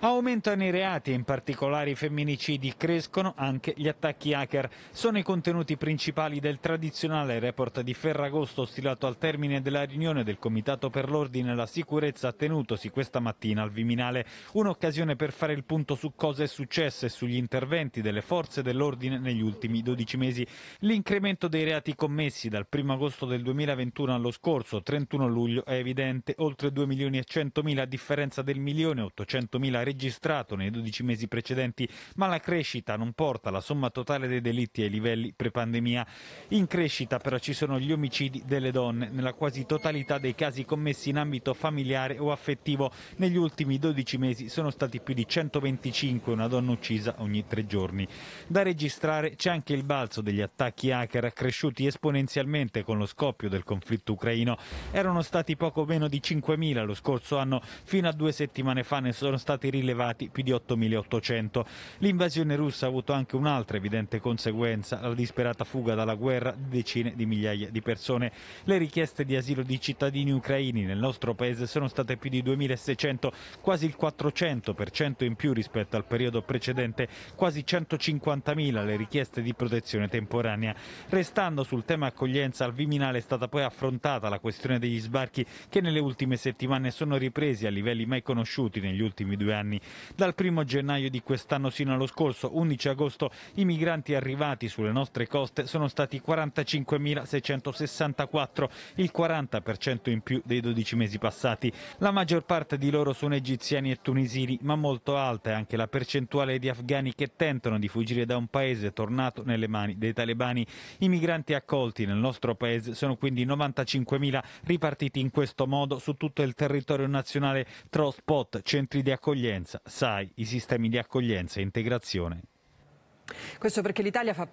Aumentano i reati, in particolare i femminicidi, crescono anche gli attacchi hacker. Sono i contenuti principali del tradizionale report di Ferragosto stilato al termine della riunione del Comitato per l'Ordine e la Sicurezza tenutosi questa mattina al Viminale. Un'occasione per fare il punto su cosa è successo e sugli interventi delle forze dell'ordine negli ultimi 12 mesi. L'incremento dei reati commessi dal 1 agosto del 2021 allo scorso 31 luglio è evidente, oltre 2 milioni e 100 mila a differenza del milione 800 mila registrato nei 12 mesi precedenti, ma la crescita non porta la somma totale dei delitti ai livelli pre-pandemia. In crescita però ci sono gli omicidi delle donne, nella quasi totalità dei casi commessi in ambito familiare o affettivo. Negli ultimi 12 mesi sono stati più di 125, una donna uccisa ogni tre giorni. Da registrare c'è anche il balzo degli attacchi hacker cresciuti esponenzialmente con lo scoppio del conflitto ucraino. Erano stati poco meno di 5.000 lo scorso anno, fino a due settimane fa ne sono stati rilevati più di 8.800. L'invasione russa ha avuto anche un'altra evidente conseguenza, la disperata fuga dalla guerra di decine di migliaia di persone. Le richieste di asilo di cittadini ucraini nel nostro paese sono state più di 2.600, quasi il 400% in più rispetto al periodo precedente, quasi 150.000 le richieste di protezione temporanea. Restando sul tema accoglienza, al Viminale è stata poi affrontata la questione degli sbarchi che nelle ultime settimane sono ripresi a livelli mai conosciuti negli ultimi due anni anni. Dal 1 gennaio di quest'anno sino allo scorso 11 agosto i migranti arrivati sulle nostre coste sono stati 45.664, il 40% in più dei 12 mesi passati. La maggior parte di loro sono egiziani e tunisini, ma molto alta è anche la percentuale di afghani che tentano di fuggire da un paese tornato nelle mani dei talebani. I migranti accolti nel nostro paese sono quindi 95.000 ripartiti in questo modo su tutto il territorio nazionale tra spot, centri di accoglienza accoglienza, SAI, i sistemi di accoglienza e integrazione. Questo perché l'Italia fa